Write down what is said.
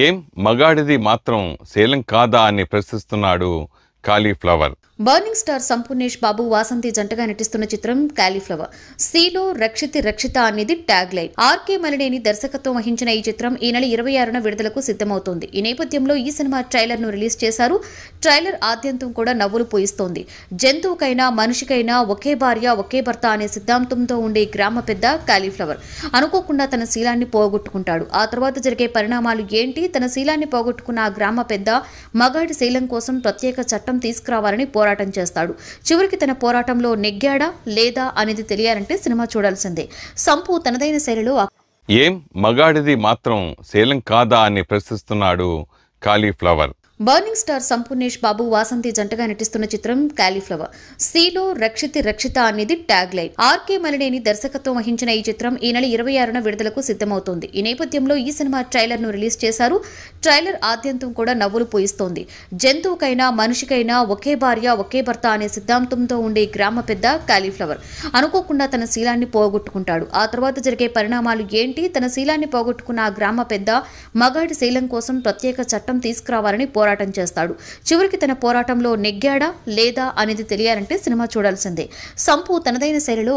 ఏం మగాడిది మాత్రం శీలం కాదా అని ప్రశ్నిస్తున్నాడు cauliflower burning star Sampoornesh Babu Vasanthi జంటగా నటిస్తున్న చిత్రం కాలీఫ్లవర్ సీలో రక్షితి రక్షిత అనేది ట్యాగ్ లైన్ ఆర్కే మలినేని దర్శకత్వం వహించిన ఈ చిత్రం ఈ నెల ఇరవై ఆరున విడుదలకు సిద్దమవుతోంది ఈ నేపథ్యంలో ఈ సినిమా ట్రైలర్ ను రిలీజ్ చేశారు ట్రైలర్ ఆద్యంతం కూడా నవ్వులు పోయిస్తోంది జంతువుకైనా మనిషికైనా ఒకే భార్య ఒకే భర్త అనే సిద్ధాంతంతో ఉండే గ్రామ పెద్ద కాలీఫ్లవర్ అనుకోకుండా తన శీలాన్ని పోగొట్టుకుంటాడు ఆ తర్వాత జరిగే పరిణామాలు ఏంటి తన శీలాన్ని పోగొట్టుకున్న ఆ గ్రామ పెద్ద మగాడి శీలం కోసం ప్రత్యేక చట్టం చట్టం తీసుకురావాలని పోరాటం చేస్తాడు చివరికి తన పోరాటంలో నెగ్గాడా లేదా అనేది తెలియాలంటే సినిమా చూడాల్సిందే సంపు తనదైన శైలిలో ఏం మగాడిది మాత్రం శైలం కాదా అని ప్రశ్నిస్తున్నాడు cauliflower burning star Sampoornesh Babu Vasanthi జంటగా నటిస్తున్న చిత్రం క్యాలీఫ్లవర్ సీలో రక్షితి రక్షిత అనేది ట్యాగ్ లైన్ ఆర్కే మలినేని దర్శకత్వం వహించిన ఈ చిత్రం ఈ నెల ఇరవై ఆరున విడుదలకు సిద్ధమవుతోంది ఈ నేపథ్యంలో ఈ సినిమా ట్రైలర్ ను రిలీజ్ చేశారు ట్రైలర్ ఆద్యంతం కూడా నవ్వులు పోయిస్తోంది జంతువుకైనా మనిషికైనా ఒకే భార్య ఒకే భర్త అనే సిద్ధాంతంతో ఉండే గ్రామ పెద్ద క్యాలీఫ్లవర్ అనుకోకుండా తన శీలాన్ని పోగొట్టుకుంటాడు ఆ తర్వాత జరిగే పరిణామాలు ఏంటి తన శీలాన్ని పోగొట్టుకున్న ఆ గ్రామ పెద్ద మగాడి శీలం కోసం ప్రత్యేక చట్టం తీసుకురావాలని పోరాడు పోరాటం చేస్తాడు చివరికి తన పోరాటంలో నెగ్గాడా లేదా అనేది తెలియాలంటే సినిమా చూడాల్సిందే సంపు తనదైన శైలిలో